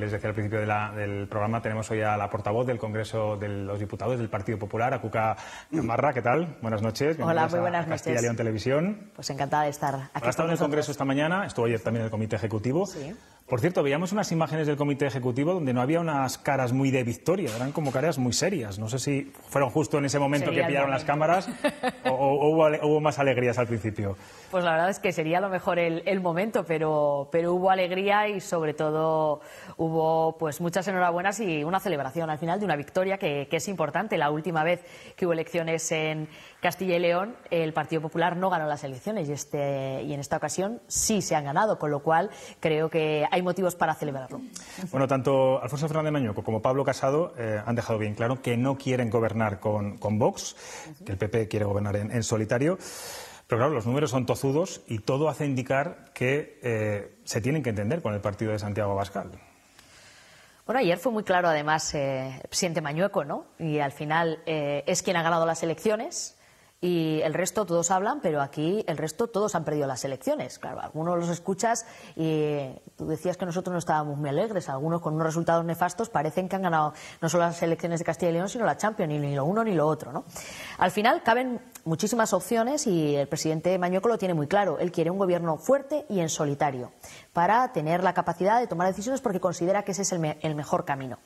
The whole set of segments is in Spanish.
Les decía al principio del programa, tenemos hoy a la portavoz del Congreso de los Diputados del Partido Popular, Cuca Marra, ¿Qué tal? Buenas noches. Hola, muy buenas a Castilla noches. León Televisión. Pues encantada de estar aquí. Ha estado en el Congreso esta mañana, estuvo ayer también en el Comité Ejecutivo. Sí. Por cierto, veíamos unas imágenes del comité ejecutivo donde no había unas caras muy de victoria, eran como caras muy serias. No sé si fueron justo en ese momento que pillaron las cámaras o, hubo, más alegrías al principio. Pues la verdad es que sería a lo mejor el, momento, pero, pero hubo alegría y sobre todo hubo pues muchas enhorabuenas y una celebración al final de una victoria que, que es importante. La última vez que hubo elecciones en Castilla y León, el Partido Popular no ganó las elecciones y, este, y en esta ocasión sí se han ganado, con lo cual creo que hay motivos para celebrarlo. Bueno, tanto Alfonso Fernández Mañueco como Pablo Casado eh, han dejado bien claro que no quieren gobernar con, Vox, que el PP quiere gobernar en, solitario. Pero claro, los números son tozudos y todo hace indicar que eh, se tienen que entender con el partido de Santiago Abascal. Bueno, ayer fue muy claro, además, eh, presidente Mañueco, ¿no? Y al final eh, es quien ha ganado las elecciones, y el resto todos hablan, pero aquí el resto todos han perdido las elecciones. Claro, algunos los escuchas y tú decías que nosotros no estábamos muy alegres. Algunos con unos resultados nefastos parecen que han ganado no solo las elecciones de Castilla y León, sino la Champions, ni lo uno ni lo otro. ¿no? Al final caben muchísimas opciones y el presidente Mañoco lo tiene muy claro. Él quiere un gobierno fuerte y en solitario para tener la capacidad de tomar decisiones porque considera que ese es el mejor camino.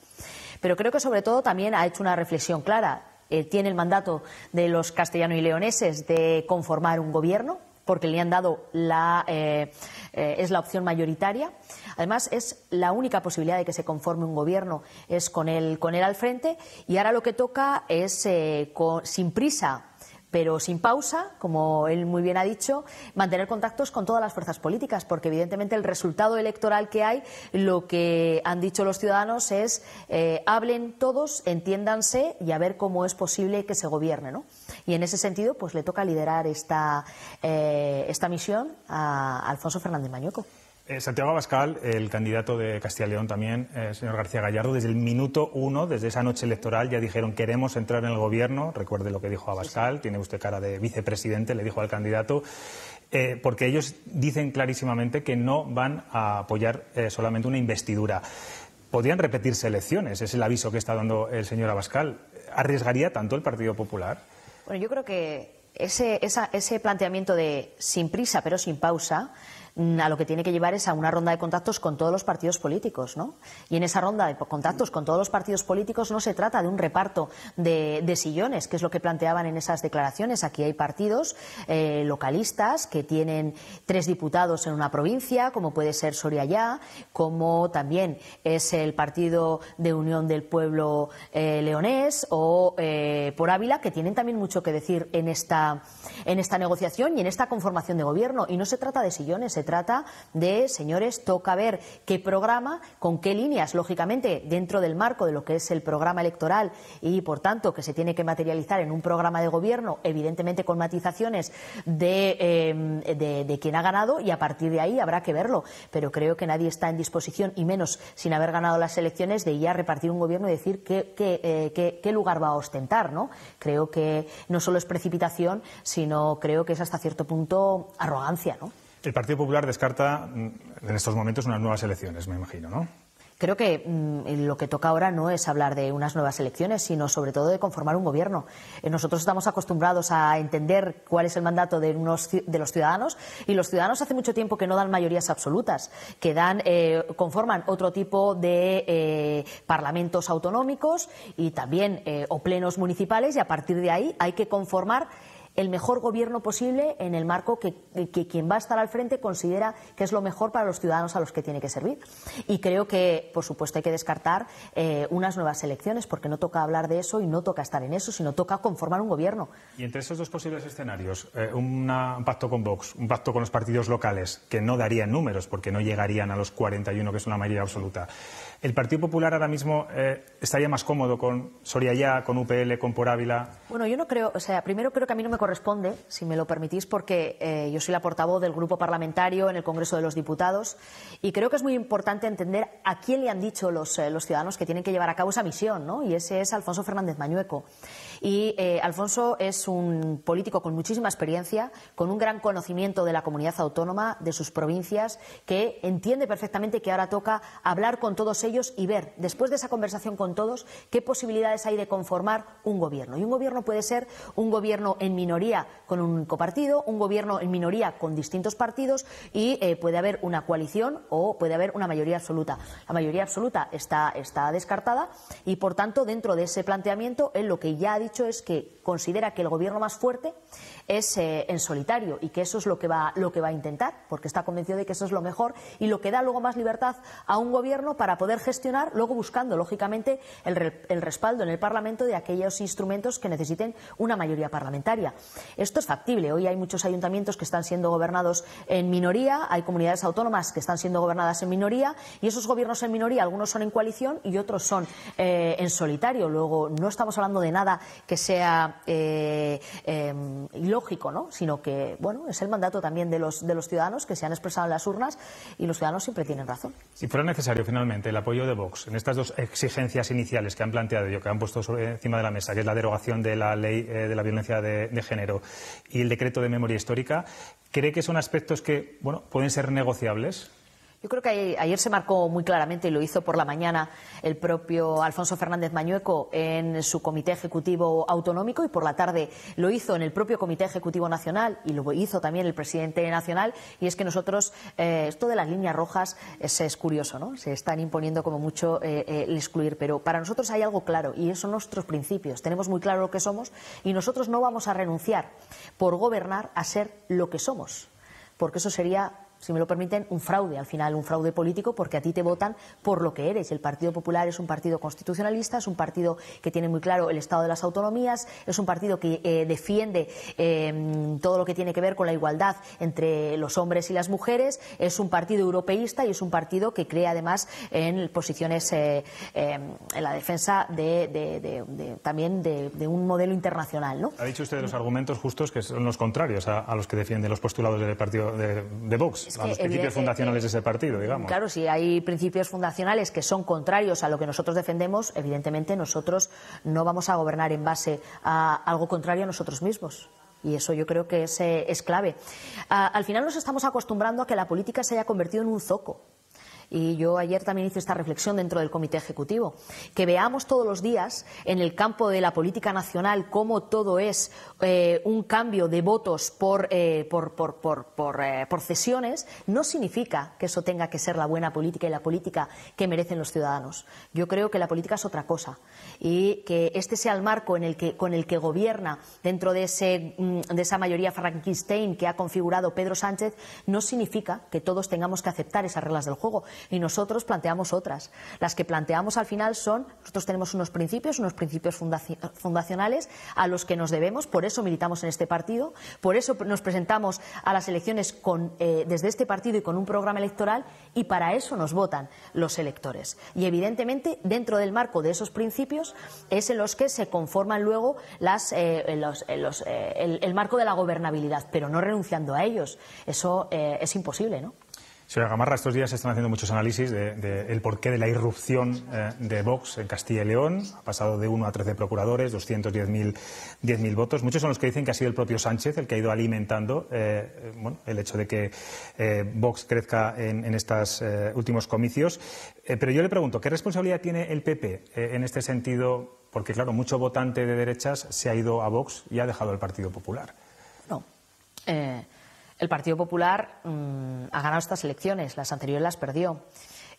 Pero creo que sobre todo también ha hecho una reflexión clara eh, tiene el mandato de los castellanos y leoneses de conformar un gobierno porque le han dado la eh, eh, es la opción mayoritaria. Además es la única posibilidad de que se conforme un gobierno es con él con él al frente y ahora lo que toca es sin prisa pero sin pausa, como él muy bien ha dicho, mantener contactos con todas las fuerzas políticas, porque evidentemente el resultado electoral que hay, lo que han dicho los ciudadanos es eh, hablen todos, entiéndanse y a ver cómo es posible que se gobierne. ¿no? Y en ese sentido, pues le toca liderar esta, eh, esta misión a Alfonso Fernández Mañueco. Eh, Santiago Abascal, el candidato de Castilla y León también, eh, señor García Gallardo, desde el minuto uno, desde esa noche electoral, ya dijeron queremos entrar en el gobierno. Recuerde lo que dijo Abascal, tiene usted cara de vicepresidente, le dijo al candidato. Eh, porque ellos dicen clarísimamente que no van a apoyar solamente una investidura. Podrían repetirse elecciones, es el aviso que está dando el señor Abascal. ¿Arriesgaría tanto el Partido Popular? Bueno, yo creo que ese, ese planteamiento de sin prisa pero sin pausa Mm, a lo que tiene que llevar es a una ronda de contactos con todos los partidos políticos, ¿no? Y en esa ronda de contactos con todos los partidos políticos no se trata de un reparto de, sillones, que es lo que planteaban en esas declaraciones. Aquí hay partidos eh, localistas que tienen tres diputados en una provincia, como puede ser Soria Ya, como también es el Partido de Unión del Pueblo eh, Leonés o eh, por Ávila, que tienen también mucho que decir en esta, en esta negociación y en esta conformación de gobierno. Y no se trata de sillones, se trata de, señores, toca ver qué programa, con qué líneas, lógicamente, dentro del marco de lo que es el programa electoral y, por tanto, que se tiene que materializar en un programa de gobierno, evidentemente con matizaciones de, eh, quien ha ganado y a partir de ahí habrá que verlo. Pero creo que nadie está en disposición, y menos sin haber ganado las elecciones, de ir a repartir un gobierno y decir qué, qué eh, lugar va a ostentar. ¿no? Creo que no solo es precipitación, sino creo que es hasta cierto punto arrogancia. ¿no? El Partido Popular descarta mm, en estos momentos unas nuevas elecciones, me imagino, ¿no? Creo que mm, lo que toca ahora no es hablar de unas nuevas elecciones, sino sobre todo de conformar un gobierno. Eh, nosotros estamos acostumbrados a entender cuál es el mandato de, de los ciudadanos y los ciudadanos hace mucho tiempo que no dan mayorías absolutas, que dan, eh, conforman otro tipo de eh, parlamentos autonómicos y también o plenos municipales y a partir de ahí hay que conformar el mejor gobierno posible en el marco que, quien va a estar al frente considera que es lo mejor para los ciudadanos a los que tiene que servir. Y creo que, por supuesto, hay que descartar eh, unas nuevas elecciones porque no toca hablar de eso y no toca estar en eso, sino toca conformar un gobierno. Y entre esos dos posibles escenarios, eh, un pacto con Vox, un pacto con los partidos locales, que no darían números porque no llegarían a los 41, que es una mayoría absoluta. ¿El Partido Popular ahora mismo eh, estaría más cómodo con Soria Ya, con UPL, con Por Ávila? Bueno, yo no creo, o sea, primero creo que a mí no me corresponde, si me lo permitís, porque eh, yo soy la portavoz del grupo parlamentario en el Congreso de los Diputados y creo que es muy importante entender a quién le han dicho los, eh, los ciudadanos que tienen que llevar a cabo esa misión, ¿no? Y ese es Alfonso Fernández Mañueco. Y Alfonso es un político con muchísima experiencia, con un gran conocimiento de la comunidad autónoma, de sus provincias, que entiende perfectamente que ahora toca hablar con todos ellos y ver, después de esa conversación con todos, qué posibilidades hay de conformar un gobierno. Y un gobierno puede ser un gobierno en minoría con un único partido, un gobierno en minoría con distintos partidos y eh, puede haber una coalición o puede haber una mayoría absoluta. La mayoría absoluta está, está descartada y, por tanto, dentro de ese planteamiento, él lo que ya ha dicho es que considera que el gobierno más fuerte es eh, en solitario y que eso es lo que, va, lo que va a intentar, porque está convencido de que eso es lo mejor y lo que da luego más libertad a un gobierno para poder gestionar, luego buscando, lógicamente, el, respaldo en el Parlamento de aquellos instrumentos que necesiten una mayoría parlamentaria. Esto es factible. Hoy hay muchos ayuntamientos que están siendo gobernados en minoría, hay comunidades autónomas que están siendo gobernadas en minoría y esos gobiernos en minoría, algunos son en coalición y otros son eh, en solitario. Luego, no estamos hablando de nada que sea eh, em, lógico, ¿no? sino que bueno, es el mandato también de los, de los ciudadanos que se han expresado en las urnas y los ciudadanos siempre tienen razón. Si fuera necesario finalmente el apoyo de Vox en estas dos exigencias iniciales que han planteado yo que han puesto encima de la mesa, que es la derogación de la ley eh, de la violencia de, de género y el decreto de memoria histórica, ¿cree que son aspectos que bueno, pueden ser negociables? Yo creo que ayer se marcó muy claramente y lo hizo por la mañana el propio Alfonso Fernández Mañueco en su Comité Ejecutivo Autonómico y por la tarde lo hizo en el propio Comité Ejecutivo Nacional y lo hizo también el presidente nacional. Y es que nosotros, eh, esto de las líneas rojas es, curioso, ¿no? Se están imponiendo como mucho eh, eh, el excluir, pero para nosotros hay algo claro y son nuestros principios. Tenemos muy claro lo que somos y nosotros no vamos a renunciar por gobernar a ser lo que somos, porque eso sería si me lo permiten, un fraude, al final un fraude político, porque a ti te votan por lo que eres. El Partido Popular es un partido constitucionalista, es un partido que tiene muy claro el estado de las autonomías, es un partido que eh, defiende em, todo lo que tiene que ver con la igualdad entre los hombres y las mujeres, es un partido europeísta y es un partido que cree además en posiciones eh, em, en la defensa de, también de, un modelo internacional. ¿no? Ha dicho usted los argumentos justos que son los contrarios a, a los que defienden los postulados del partido de Vox los principios fundacionales eh, de ese partido, digamos. Claro, si hay principios fundacionales que son contrarios a lo que nosotros defendemos, evidentemente nosotros no vamos a gobernar en base a algo contrario a nosotros mismos. Y eso yo creo que es, eh, es clave. Ah, al final nos estamos acostumbrando a que la política se haya convertido en un zoco y yo ayer también hice esta reflexión dentro del Comité Ejecutivo, que veamos todos los días en el campo de la política nacional cómo todo es eh, un cambio de votos por, eh, por, eh, por, cesiones, no significa que eso tenga que ser la buena política y la política que merecen los ciudadanos. Yo creo que la política es otra cosa y que este sea el marco en el que, con el que gobierna dentro de, ese, mm, de esa mayoría frankenstein que ha configurado Pedro Sánchez, no significa que todos tengamos que aceptar esas reglas del juego y nosotros planteamos otras. Las que planteamos al final son, nosotros tenemos unos principios, unos principios fundacionales a los que nos debemos, por eso militamos en este partido, por eso nos presentamos a las elecciones con, eh, desde este partido y con un programa electoral y para eso nos votan los electores. Y evidentemente, dentro del marco de esos principios es en los que se conforman luego las, eh, eh, el, marco de la gobernabilidad, pero no renunciando a ellos. Eso es imposible, ¿no? Señora Gamarra, estos días se están haciendo muchos análisis del porqué de la irrupción eh, de Vox en Castilla y León. Ha pasado de 1 a 13 procuradores, 210.000 mil votos. Muchos son los que dicen que ha sido el propio Sánchez el que ha ido alimentando eh, eh, el hecho de que Vox crezca en, estos últimos comicios. pero yo le pregunto, ¿qué responsabilidad tiene el PP en este sentido? Porque, claro, mucho votante de derechas se ha ido a Vox y ha dejado al Partido Popular. No. El Partido Popular mm, ha ganado estas elecciones, las anteriores las perdió.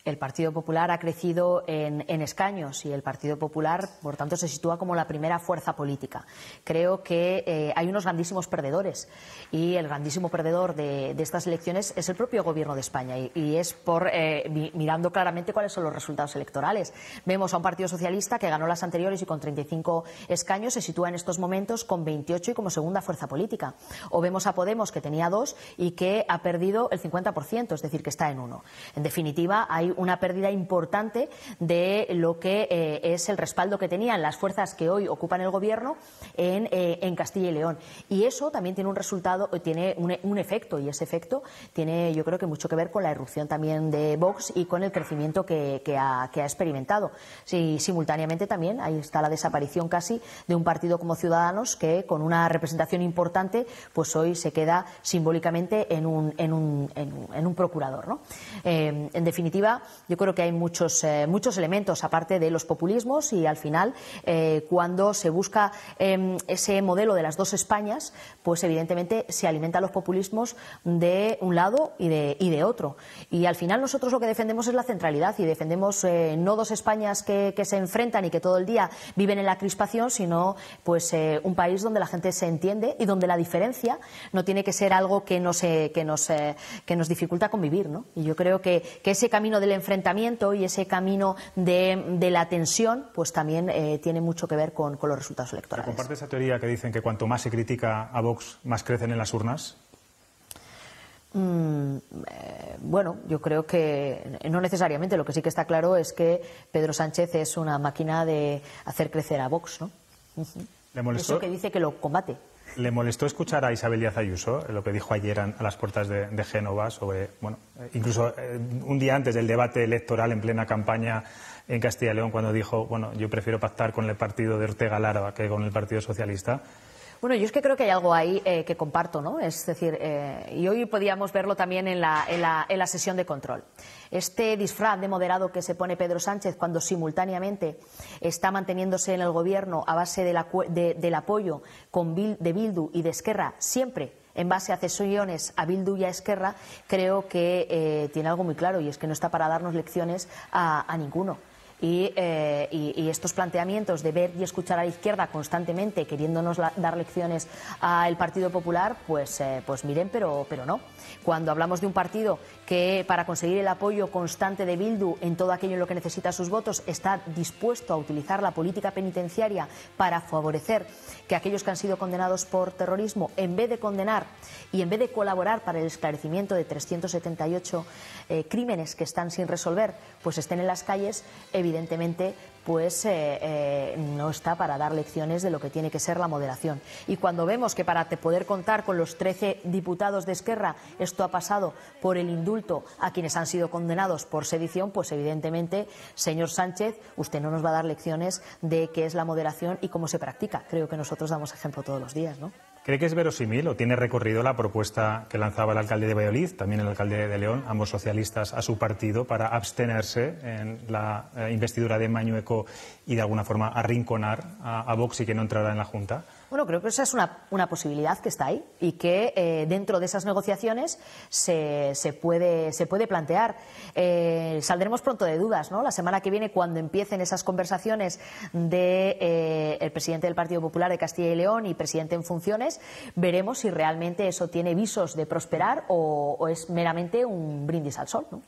El Partido Popular ha crecido en, escaños y el Partido Popular, por tanto, se sitúa como la primera fuerza política. Creo que eh, hay unos grandísimos perdedores y el grandísimo perdedor de, estas elecciones es el propio Gobierno de España y, es por eh, mirando claramente cuáles son los resultados electorales. Vemos a un Partido Socialista que ganó las anteriores y con 35 escaños se sitúa en estos momentos con 28 y como segunda fuerza política. O vemos a Podemos que tenía dos y que ha perdido el 50%, es decir, que está en uno. En definitiva, hay una pérdida importante de lo que eh, es el respaldo que tenían las fuerzas que hoy ocupan el gobierno en, eh, Castilla y León. Y eso también tiene un resultado, eh, tiene un, efecto, y ese efecto tiene, yo creo que mucho que ver con la erupción también de Vox y con el crecimiento que, ha, experimentado. Sí, simultáneamente también ahí está la desaparición casi de un partido como Ciudadanos que con una representación importante, pues hoy se queda simbólicamente en un, en un, procurador. ¿no? en definitiva, yo creo que hay muchos, eh, muchos elementos, aparte de los populismos, y al final, eh, cuando se busca em, ese modelo de las dos Españas, pues evidentemente se alimentan los populismos de un lado y de, y de otro. Y al final nosotros lo que defendemos es la centralidad y defendemos eh, no dos Españas que, se enfrentan y que todo el día viven en la crispación, sino pues un país donde la gente se entiende y donde la diferencia no tiene que ser algo que nos, que nos, que nos dificulta convivir. ¿no? Y yo creo que, que ese camino del enfrentamiento y ese camino de, la tensión, pues también eh, tiene mucho que ver con, los resultados electorales. ¿Comparte esa teoría que dicen que cuanto más se critica a Vox, más crecen en las urnas? Mm, eh, bueno, yo creo que no necesariamente. Lo que sí que está claro es que Pedro Sánchez es una máquina de hacer crecer a Vox, ¿no? Eso que dice que lo combate. ¿Le molestó escuchar a Isabel Díaz Ayuso lo que dijo ayer a las puertas de, Génova sobre, bueno, eh, incluso eh, un día antes del debate electoral en plena campaña en Castilla y León, cuando dijo, bueno, yo prefiero pactar con el partido de Ortega Lara que con el Partido Socialista? Bueno, yo es que creo que hay algo ahí eh, que comparto, ¿no? Es decir, eh, y hoy podíamos verlo también en la, en, la, en la sesión de control. Este disfraz de moderado que se pone Pedro Sánchez cuando simultáneamente está manteniéndose en el gobierno a base del apoyo con de Bildu y de Esquerra, siempre en base a cesiones a Bildu y a Esquerra, creo que eh, tiene algo muy claro y es que no está para darnos lecciones a ninguno. Eh, y, estos planteamientos de ver y escuchar a la izquierda constantemente queriéndonos dar lecciones al Partido Popular, pues, eh, pues miren, pero, pero no. Cuando hablamos de un partido que para conseguir el apoyo constante de Bildu en todo aquello en lo que necesita sus votos está dispuesto a utilizar la política penitenciaria para favorecer que aquellos que han sido condenados por terrorismo, en vez de condenar y en vez de colaborar para el esclarecimiento de 378 eh, crímenes que están sin resolver, pues estén en las calles, evidentemente evidentemente pues eh, eh, no está para dar lecciones de lo que tiene que ser la moderación. Y cuando vemos que para poder contar con los 13 diputados de Esquerra esto ha pasado por el indulto a quienes han sido condenados por sedición, pues evidentemente, señor Sánchez, usted no nos va a dar lecciones de qué es la moderación y cómo se practica. Creo que nosotros damos ejemplo todos los días, ¿no? ¿Cree que es verosímil o tiene recorrido la propuesta que lanzaba el alcalde de Valladolid, también el alcalde de León, ambos socialistas, a su partido para abstenerse en la eh, investidura de Mañueco y de alguna forma arrinconar a, a Vox y que no entrará en la Junta? Bueno, creo que esa es una, posibilidad que está ahí y que eh, dentro de esas negociaciones se, puede, se puede plantear. Eh, saldremos pronto de dudas, ¿no? La semana que viene, cuando empiecen esas conversaciones de eh, presidente del Partido Popular de Castilla y León y presidente en funciones, veremos si realmente eso tiene visos de prosperar o, o es meramente un brindis al sol, ¿no?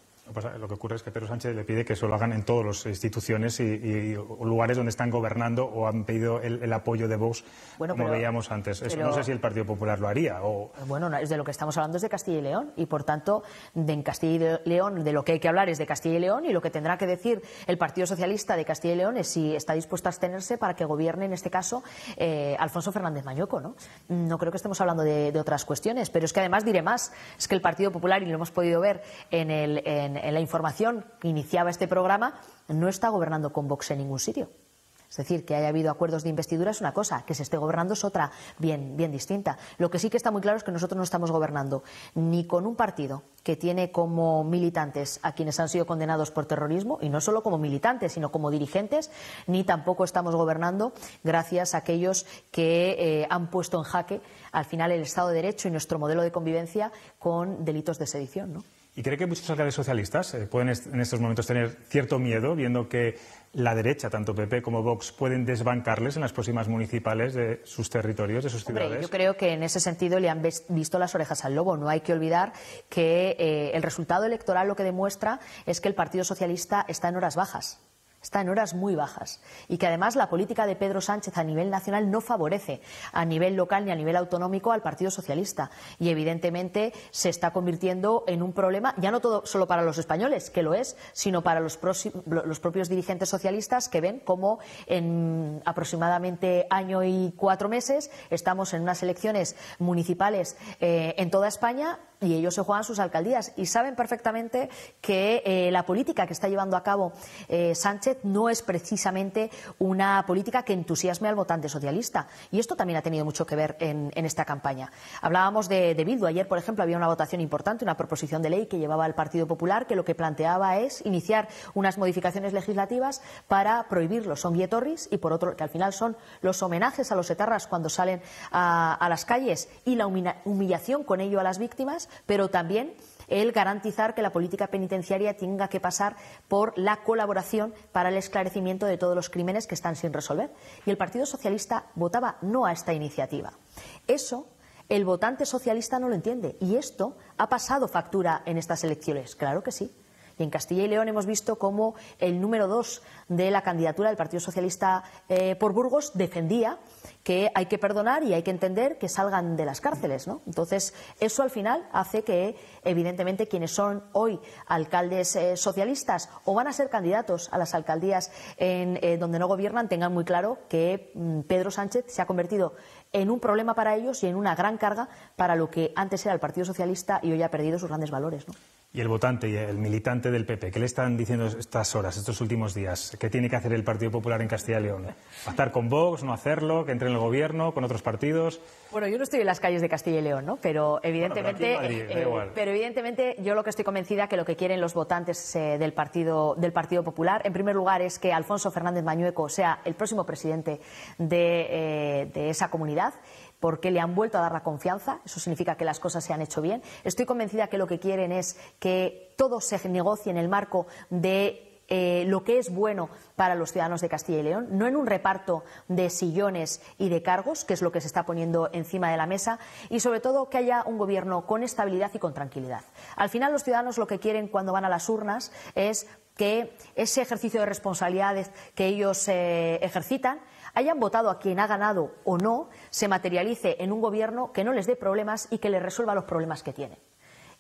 lo que ocurre es que Pedro Sánchez le pide que eso lo hagan en todas las instituciones y, lugares donde están gobernando o han pedido el, apoyo de Vox, como veíamos antes. no sé si el Partido Popular lo haría. O... Bueno, es de lo que estamos hablando es de Castilla y León y, por tanto, de, en Castilla y León de lo que hay que hablar es de Castilla y León y lo que tendrá que decir el Partido Socialista de Castilla y León es si está dispuesto a abstenerse para que gobierne, en este caso, eh, Alfonso Fernández Mañueco. ¿no? no creo que estemos hablando de, otras cuestiones, pero es que además diré más. Es que el Partido Popular, y lo hemos podido ver en el. En en, la información que iniciaba este programa, no está gobernando con Vox en ningún sitio. Es decir, que haya habido acuerdos de investidura es una cosa, que se esté gobernando es otra, bien, bien distinta. Lo que sí que está muy claro es que nosotros no estamos gobernando ni con un partido que tiene como militantes a quienes han sido condenados por terrorismo, y no solo como militantes, sino como dirigentes, ni tampoco estamos gobernando gracias a aquellos que eh, han puesto en jaque al final el Estado de Derecho y nuestro modelo de convivencia con delitos de sedición. ¿no? ¿Y cree que muchos alcaldes socialistas eh, pueden en estos momentos tener cierto miedo, viendo que la derecha, tanto PP como Vox, pueden desbancarles en las próximas municipales de sus territorios, de sus ciudades? Yo creo que en ese sentido le han visto las orejas al lobo. No hay que olvidar que eh, el resultado electoral lo que demuestra es que el Partido Socialista está en horas bajas está en horas muy bajas y que además la política de Pedro Sánchez a nivel nacional no favorece a nivel local ni a nivel autonómico al Partido Socialista y evidentemente se está convirtiendo en un problema ya no solo para los españoles que lo es sino para los, propios dirigentes socialistas que ven cómo en aproximadamente año y cuatro meses estamos en unas elecciones municipales eh, en toda España y ellos se juegan sus alcaldías y saben perfectamente que eh, la política que está llevando a cabo eh, Sánchez no es precisamente una política que entusiasme al votante socialista. Y esto también ha tenido mucho que ver en, esta campaña. Hablábamos de, de, Ayer, por ejemplo, había una votación importante, una proposición de ley que llevaba el Partido Popular, que lo que planteaba es iniciar unas modificaciones legislativas para prohibir los onguietorris y, por otro, que al final son los homenajes a los etarras cuando salen a las calles y la humillación con ello a las víctimas, pero también el garantizar que la política penitenciaria tenga que pasar por la colaboración para el esclarecimiento de todos los crímenes que están sin resolver. Y el Partido Socialista votaba no a esta iniciativa. Eso el votante socialista no lo entiende. Y esto ha pasado factura en estas elecciones. Claro que sí. Y en Castilla y León hemos visto cómo el número dos de la candidatura del Partido Socialista eh, por Burgos defendía que hay que perdonar y hay que entender que salgan de las cárceles. ¿no? Entonces, eso al final hace que, evidentemente, quienes son hoy alcaldes eh, socialistas o van a ser candidatos a las alcaldías en, eh, donde no gobiernan tengan muy claro que mm, Pedro Sánchez se ha convertido en un problema para ellos y en una gran carga para lo que antes era el Partido Socialista y hoy ha perdido sus grandes valores. ¿no? y el votante y el militante del PP, ¿qué le están diciendo estas horas, estos últimos días? ¿Qué tiene que hacer el Partido Popular en Castilla y León? ¿Pactar con Vox, no hacerlo, que entre en el gobierno, con otros partidos? Bueno, yo no estoy en las calles de Castilla y León, ¿no? Pero evidentemente, eh, eh, pero, evidentemente yo lo que estoy convencida que lo que quieren los votantes eh, del partido del Partido Popular, en primer lugar, es que Alfonso Fernández Mañueco sea el próximo presidente de, de esa comunidad porque le han vuelto a dar la confianza. Eso significa que las cosas se han hecho bien. Estoy convencida que lo que quieren es que todo se negocie en el marco de eh, lo que es bueno para los ciudadanos de Castilla y León, no en un reparto de sillones y de cargos, que es lo que se está poniendo encima de la mesa, y sobre todo que haya un gobierno con estabilidad y con tranquilidad. Al final, los ciudadanos lo que quieren cuando van a las urnas es que ese ejercicio de responsabilidades que ellos eh, ejercitan hayan votado a quien ha ganado o no, se materialice en un gobierno que no les dé problemas y que les resuelva los problemas que tiene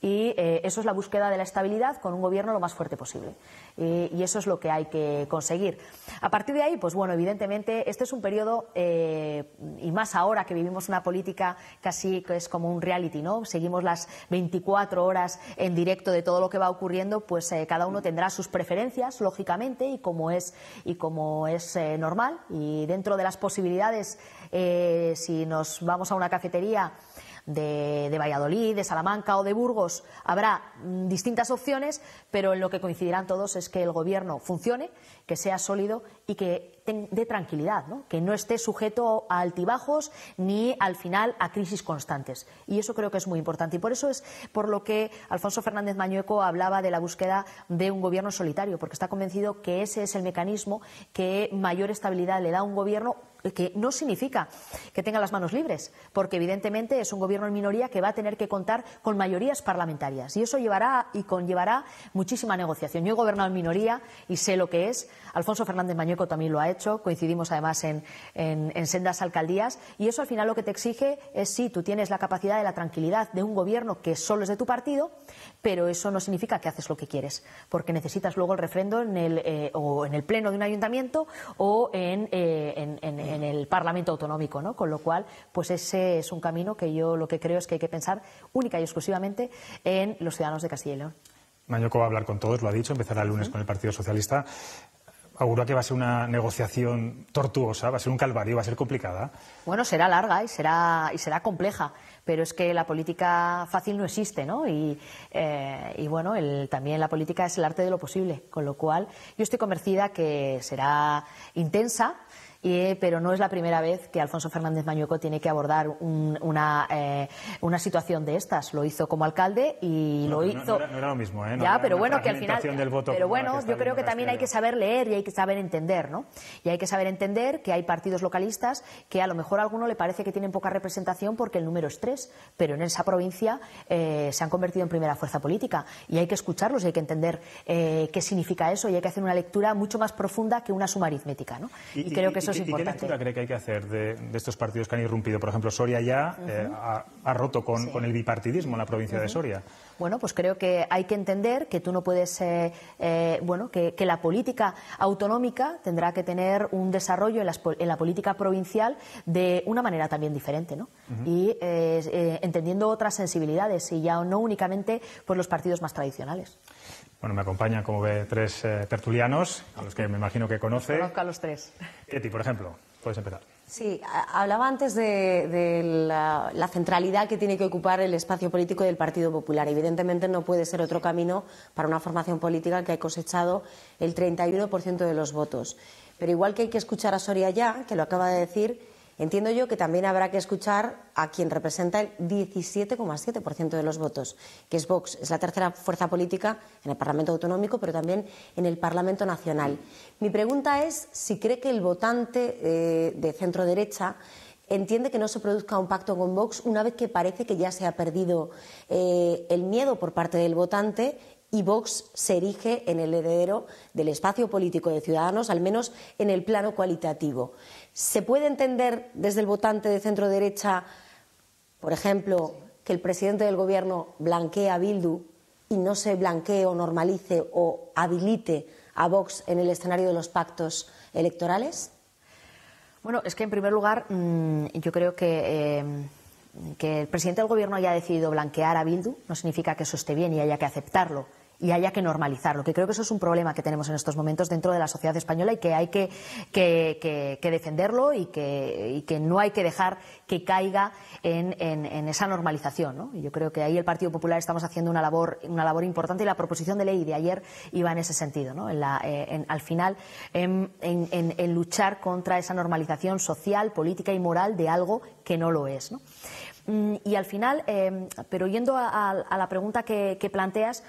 y eh, eso es la búsqueda de la estabilidad con un gobierno lo más fuerte posible. Y, eso es lo que hay que conseguir. A partir de ahí, pues bueno, evidentemente este es un periodo, eh, y más ahora que vivimos una política casi que es como un reality, ¿no? Seguimos las 24 horas en directo de todo lo que va ocurriendo, pues eh, cada uno tendrá sus preferencias, lógicamente, y como es, y como es normal. Y dentro de las posibilidades, si nos vamos a una cafetería, de, Valladolid, de Salamanca o de Burgos, habrá mm, distintas opciones, pero en lo que coincidirán todos es que el Gobierno funcione, que sea sólido y que dé tranquilidad, que no esté sujeto a altibajos ni al final a crisis constantes. Y eso creo que es muy importante. Y por eso es por lo que Alfonso Fernández Mañueco hablaba de la búsqueda de un gobierno solitario, porque está convencido que ese es el mecanismo que mayor estabilidad le da a un gobierno que no significa que tenga las manos libres, porque evidentemente es un gobierno en minoría que va a tener que contar con mayorías parlamentarias y eso llevará y conllevará muchísima negociación. Yo he gobernado en minoría y sé lo que es. Alfonso Fernández Mañueco también lo ha hecho. Coincidimos además en, en, sendas alcaldías y eso al final lo que te exige es si tú tienes la capacidad de la tranquilidad de un gobierno que solo es de tu partido, pero eso no significa que haces lo que quieres, porque necesitas luego el refrendo en el, eh, o en el pleno de un ayuntamiento o en, el eh, en en el Parlamento autonómico, ¿no? Con lo cual, pues ese es un camino que yo lo que creo es que hay que pensar única y exclusivamente en los ciudadanos de Castilla y León. Mañoco va a hablar con todos, lo ha dicho, empezará el lunes con el Partido Socialista. Augura que va a ser una negociación tortuosa, va a ser un calvario, va a ser complicada. Bueno, será larga y será, y será compleja, pero es que la política fácil no existe, ¿no? Y, eh, bueno, el, también la política es el arte de lo posible, con lo cual yo estoy convencida que será intensa, eh, pero no es la primera vez que Alfonso Fernández Mañueco tiene que abordar una, eh, una situación de estas. Lo hizo como alcalde y lo hizo. No, era, lo mismo, ¿eh? pero bueno, que al final. pero bueno, yo creo que también hay que saber leer y hay que saber entender, ¿no? Y hay que saber entender que hay partidos localistas que a lo mejor a alguno le parece que tienen poca representación porque el número es tres, pero en esa provincia eh, se han convertido en primera fuerza política y hay que escucharlos y hay que entender qué significa eso y hay que hacer una lectura mucho más profunda que una suma aritmética, ¿no? Y, creo que eso qué lectura cree que hay que hacer de, estos partidos que han irrumpido? Por ejemplo, Soria ya eh, ha, roto con, el bipartidismo en la provincia de Soria. Bueno, pues creo que hay que entender que tú no puedes, eh, eh bueno, que, la política autonómica tendrá que tener un desarrollo en, la política provincial de una manera también diferente, ¿no? Y eh, entendiendo otras sensibilidades y ya no únicamente por los partidos más tradicionales. Bueno, me acompañan, como ve, tres eh, tertulianos, a los que me imagino que conoce. Conozco a los tres. Ketty, por ejemplo, puedes empezar. Sí, hablaba antes de, la, la, centralidad que tiene que ocupar el espacio político del Partido Popular. Evidentemente no puede ser otro camino para una formación política que ha cosechado el 31% de los votos. Pero igual que hay que escuchar a Soria ya, que lo acaba de decir, Entiendo yo que también habrá que escuchar a quien representa el 17,7% de los votos, que es Vox. Es la tercera fuerza política en el Parlamento Autonómico, pero también en el Parlamento Nacional. Mi pregunta es si cree que el votante eh, de centro-derecha entiende que no se produzca un pacto con Vox una vez que parece que ya se ha perdido eh, el miedo por parte del votante y Vox se erige en el heredero del espacio político de Ciudadanos, al menos en el plano cualitativo. ¿Se puede entender desde el votante de centro derecha, por ejemplo, que el presidente del gobierno blanquee a Bildu y no se blanquee o normalice o habilite a Vox en el escenario de los pactos electorales? Bueno, es que en primer lugar, mm, yo creo que. Eh, que el presidente del gobierno haya decidido blanquear a Bildu no significa que eso esté bien y haya que aceptarlo y haya que normalizarlo, que creo que eso es un problema que tenemos en estos momentos dentro de la sociedad española y que hay que, defenderlo y, que, no hay que dejar que caiga en, esa normalización. yo creo que ahí el Partido Popular estamos haciendo una labor, una labor importante y la proposición de ley de ayer iba en ese sentido, eh, al final en, luchar contra esa normalización social, política y moral de algo que no lo es. Mm, y al final, eh, pero yendo a la pregunta que planteas,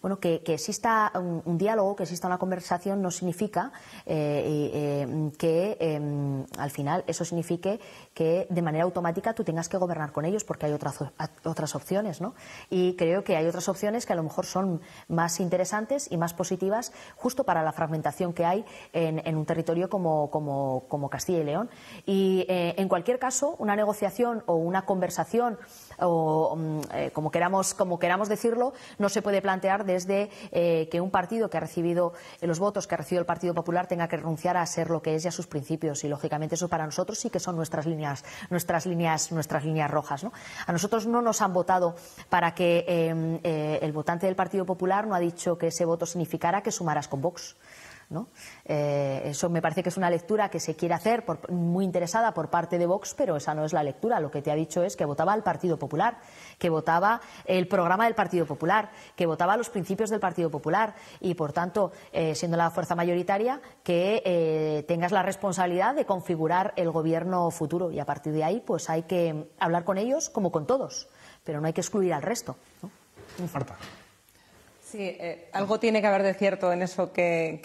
bueno, que, exista un, diálogo, que exista una conversación, no significa eh, eh, que em, al final eso signifique que de manera automática tú tengas que gobernar con ellos porque hay otras, otras opciones, ¿no? Y creo que hay otras opciones que a lo mejor son más interesantes y más positivas justo para la fragmentación que hay en, un territorio como, Castilla y León. Y eh, en cualquier caso, una negociación o una conversación o mm, como queramos como queramos decirlo, no se puede plantear desde eh, que un partido que ha recibido eh, los votos que ha recibido el Partido Popular tenga que renunciar a ser lo que es y a sus principios. Y lógicamente eso para nosotros sí que son nuestras líneas, nuestras líneas, nuestras líneas rojas. A nosotros no nos han votado para que em, eh, el votante del Partido Popular no ha dicho que ese voto significara que sumaras con Vox. ¿no? Eh, eso me parece que es una lectura que se quiere hacer muy interesada por parte de Vox, pero esa no es la lectura. Lo que te ha dicho es que votaba al Partido Popular, que votaba el programa del Partido Popular, que votaba los principios del Partido Popular y, por tanto, eh, siendo la fuerza mayoritaria, que eh, tengas la responsabilidad de configurar el gobierno futuro y a partir de ahí, pues hay que hablar con ellos como con todos, pero no hay que excluir al resto. Sí, eh, algo tiene que haber de cierto en eso que,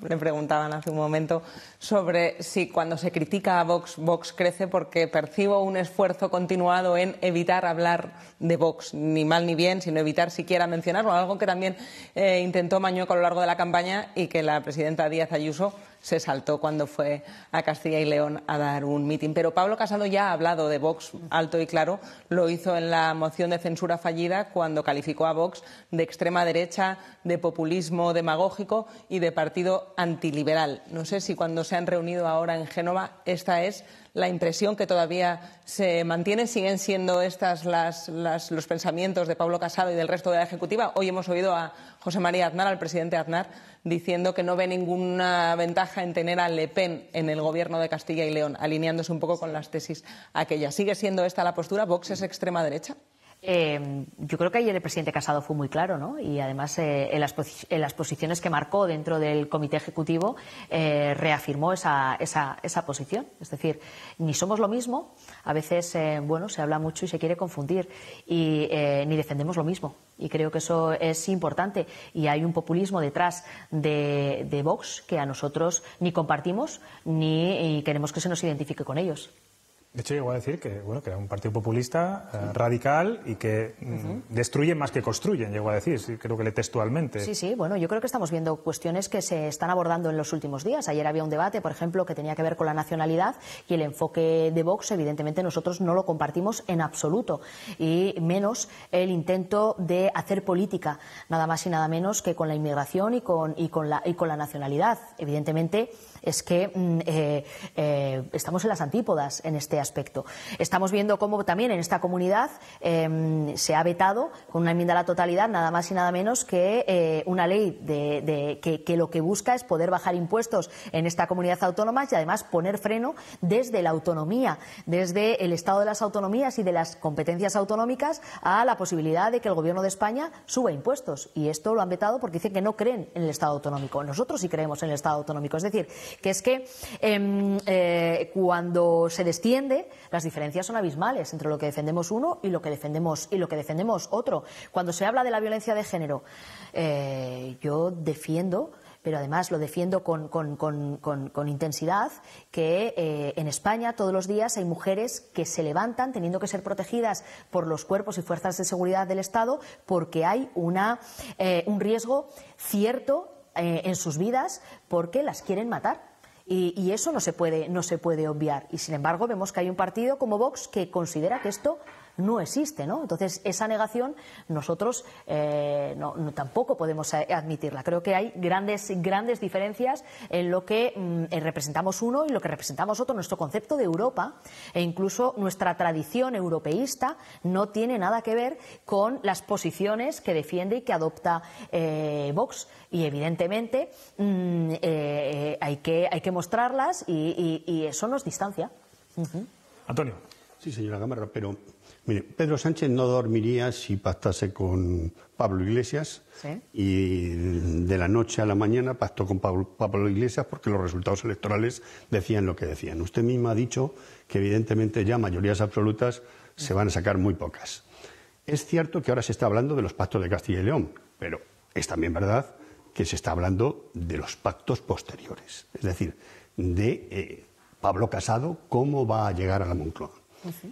le preguntaban hace un momento sobre si cuando se critica a Vox, Vox crece porque percibo un esfuerzo continuado en evitar hablar de Vox, ni mal ni bien, sino evitar siquiera mencionarlo, algo que también eh, intentó Mañueco a lo largo de la campaña y que la presidenta Díaz Ayuso se saltó cuando fue a Castilla y León a dar un mitin. Pero Pablo Casado ya ha hablado de Vox alto y claro, lo hizo en la moción de censura fallida cuando calificó a Vox de extrema derecha, de populismo demagógico y de partido antiliberal. No sé si cuando se han reunido ahora en Génova esta es la impresión que todavía se mantiene. ¿Siguen siendo estas los pensamientos de Pablo Casado y del resto de la Ejecutiva? Hoy hemos oído a José María Aznar, al presidente Aznar, diciendo que no ve ninguna ventaja en tener a Le Pen en el gobierno de Castilla y León, alineándose un poco con las tesis aquellas. ¿Sigue siendo esta la postura? ¿Vox es extrema derecha? Em, yo creo que ayer el presidente Casado fue muy claro, ¿no? Y además eh, en, las, posiciones que marcó dentro del comité ejecutivo eh, reafirmó esa, posición. Es decir, ni somos lo mismo, a veces, eh, bueno, se habla mucho y se quiere confundir, y ni defendemos lo mismo. Y creo que eso es importante. Y hay un populismo detrás de, de Vox que a nosotros ni compartimos ni queremos que se nos identifique con ellos. De hecho, llego a decir que, bueno, que era un partido populista, eh, radical y que destruye mm, destruyen más que construyen, llego a decir, creo que le textualmente. Sí, sí, bueno, yo creo que estamos viendo cuestiones que se están abordando en los últimos días. Ayer había un debate, por ejemplo, que tenía que ver con la nacionalidad y el enfoque de Vox, evidentemente nosotros no lo compartimos en absoluto, y menos el intento de hacer política, nada más y nada menos que con la inmigración y con, y con, la, y con la nacionalidad. Evidentemente, es que mm, eh, eh, estamos en las antípodas en este aspecto. Estamos viendo cómo también en esta comunidad em, se ha vetado con una enmienda a la totalidad nada más y nada menos que eh, una ley de, que, que, lo que busca es poder bajar impuestos en esta comunidad autónoma y además poner freno desde la autonomía, desde el estado de las autonomías y de las competencias autonómicas a la posibilidad de que el gobierno de España suba impuestos. Y esto lo han vetado porque dicen que no creen en el estado autonómico. Nosotros sí creemos en el estado autonómico. Es decir, que es que em, eh, cuando se desciende, las diferencias son abismales entre lo que defendemos uno y lo que defendemos, y lo que defendemos otro. Cuando se habla de la violencia de género, eh, yo defiendo pero además lo defiendo con, intensidad, que eh, en España todos los días hay mujeres que se levantan teniendo que ser protegidas por los cuerpos y fuerzas de seguridad del Estado porque hay una, un riesgo cierto eh, en sus vidas porque las quieren matar. Y, y, eso no se, puede, no se puede obviar. Y sin embargo, vemos que hay un partido como Vox que considera que esto no existe, ¿no? Entonces, esa negación nosotros eh, tampoco podemos eh, admitirla. Creo que hay grandes, grandes diferencias en lo que mm, eh, representamos uno y lo que representamos otro. Nuestro concepto de Europa e incluso nuestra tradición europeísta no tiene nada que ver con las posiciones que defiende y que adopta Vox. Y evidentemente mm, hay, que, hay que mostrarlas y, eso nos distancia. Antonio. Sí, señora Cámara, pero Mire, Pedro Sánchez no dormiría si pactase con Pablo Iglesias y de la noche a la mañana pactó con Pablo, Iglesias porque los resultados electorales decían lo que decían. Usted mismo ha dicho que evidentemente ya mayorías absolutas se van a sacar muy pocas. Es cierto que ahora se está hablando de los pactos de Castilla y León, pero es también verdad que se está hablando de los pactos posteriores, es decir, de eh, Pablo Casado, cómo va a llegar a la Moncloa.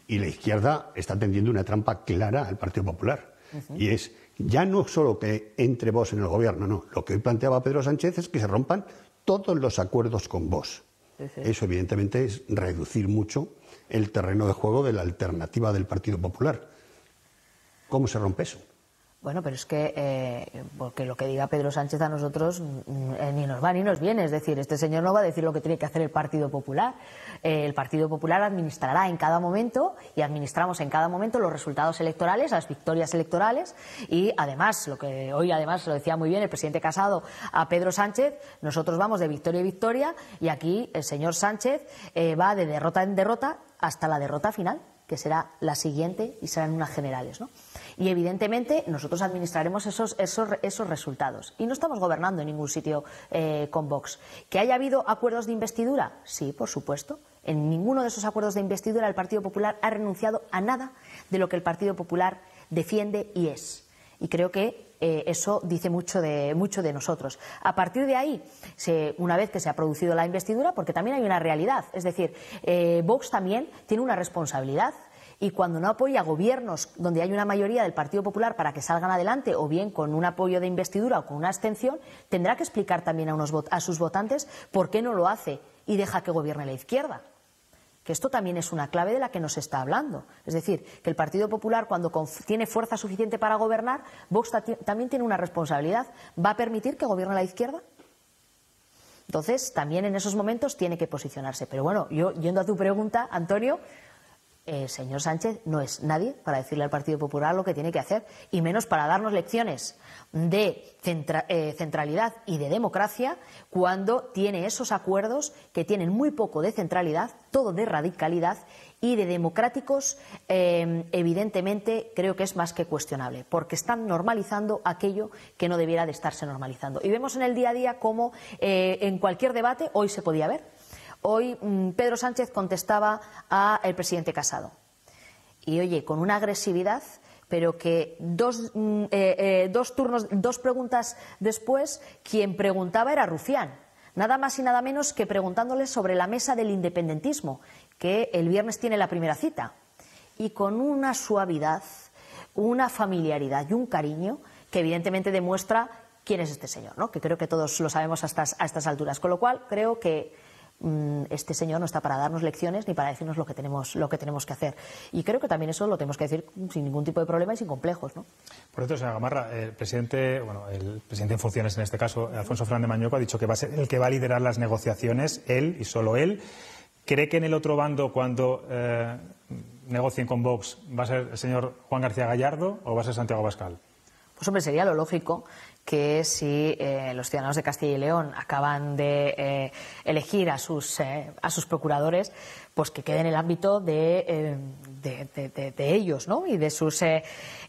Y la izquierda está tendiendo una trampa clara al Partido Popular. Y es ya no solo que entre vos en el gobierno, no. Lo que hoy planteaba Pedro Sánchez es que se rompan todos los acuerdos con vos. Eso, evidentemente, es reducir mucho el terreno de juego de la alternativa del Partido Popular. ¿Cómo se rompe eso? Bueno, pero es que, eh, porque lo que diga Pedro Sánchez a nosotros mm, eh, ni nos va ni nos viene. Es decir, este señor no va a decir lo que tiene que hacer el Partido Popular. Eh, el Partido Popular administrará en cada momento y administramos en cada momento los resultados electorales, las victorias electorales y además, lo que hoy además lo decía muy bien el presidente Casado a Pedro Sánchez, nosotros vamos de victoria en victoria y aquí el señor Sánchez va de derrota en derrota hasta la derrota final, que será la siguiente y serán unas generales, ¿no? Y evidentemente nosotros administraremos esos, esos, esos resultados. Y no estamos gobernando en ningún sitio eh, con Vox. ¿Que haya habido acuerdos de investidura? Sí, por supuesto. En ninguno de esos acuerdos de investidura el Partido Popular ha renunciado a nada de lo que el Partido Popular defiende y es. Y creo que eh, eso dice mucho de, mucho de nosotros. A partir de ahí, se, una vez que se ha producido la investidura, porque también hay una realidad, es decir, eh, Vox también tiene una responsabilidad y cuando no apoya gobiernos donde hay una mayoría del Partido Popular para que salgan adelante o bien con un apoyo de investidura o con una abstención, tendrá que explicar también a, unos, a sus votantes por qué no lo hace y deja que gobierne la izquierda que esto también es una clave de la que nos está hablando. Es decir, que el Partido Popular, cuando tiene fuerza suficiente para gobernar, Vox también tiene una responsabilidad. ¿Va a permitir que gobierne la izquierda? Entonces, también en esos momentos tiene que posicionarse. Pero bueno, yo, yendo a tu pregunta, Antonio, eh, señor Sánchez no es nadie para decirle al Partido Popular lo que tiene que hacer, y menos para darnos lecciones de eh, centralidad y de democracia cuando tiene esos acuerdos que tienen muy poco de centralidad, todo de radicalidad y de democráticos, em, evidentemente creo que es más que cuestionable, porque están normalizando aquello que no debiera de estarse normalizando. Y vemos en el día a día cómo eh, en cualquier debate, hoy se podía ver, Hoy mm, Pedro Sánchez contestaba el presidente Casado. Y oye, con una agresividad pero que dos, mm, eh, eh, dos, turnos, dos preguntas después, quien preguntaba era Rufián. Nada más y nada menos que preguntándole sobre la mesa del independentismo, que el viernes tiene la primera cita. Y con una suavidad, una familiaridad y un cariño que evidentemente demuestra quién es este señor, ¿no? que creo que todos lo sabemos hasta a estas alturas. Con lo cual, creo que Mm, este señor no está para darnos lecciones ni para decirnos lo que tenemos lo que tenemos que hacer y creo que también eso lo tenemos que decir sin ningún tipo de problema y sin complejos ¿no? por eso, señora Gamarra el presidente bueno el presidente en funciones en este caso Alfonso Fernández Mañueco ha dicho que va a ser el que va a liderar las negociaciones él y solo él cree que en el otro bando cuando eh, negocien con Vox va a ser el señor Juan García Gallardo o va a ser Santiago Pascal pues hombre, sería lo lógico que si eh, los ciudadanos de Castilla y León acaban de eh, elegir a sus, eh, a sus procuradores, pues que quede en el ámbito de, ellos ¿no? y, de sus,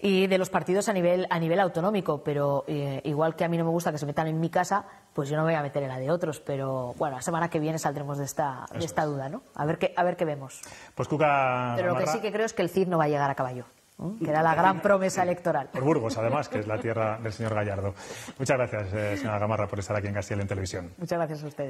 y de los partidos a nivel, a nivel autonómico. Pero igual que a mí no me gusta que se metan en mi casa, pues yo no me voy a meter en la de otros. Pero bueno, la semana que viene saldremos de esta, de esta duda, ¿no? A ver, qué, a ver qué vemos. Pues Pero lo que sí que creo es que el CID no va a llegar a caballo que era la gran promesa electoral. Por Burgos, además, que es la tierra del señor Gallardo. Muchas gracias, eh, señora Gamarra, por estar aquí en Castilla en Televisión. Muchas gracias a ustedes.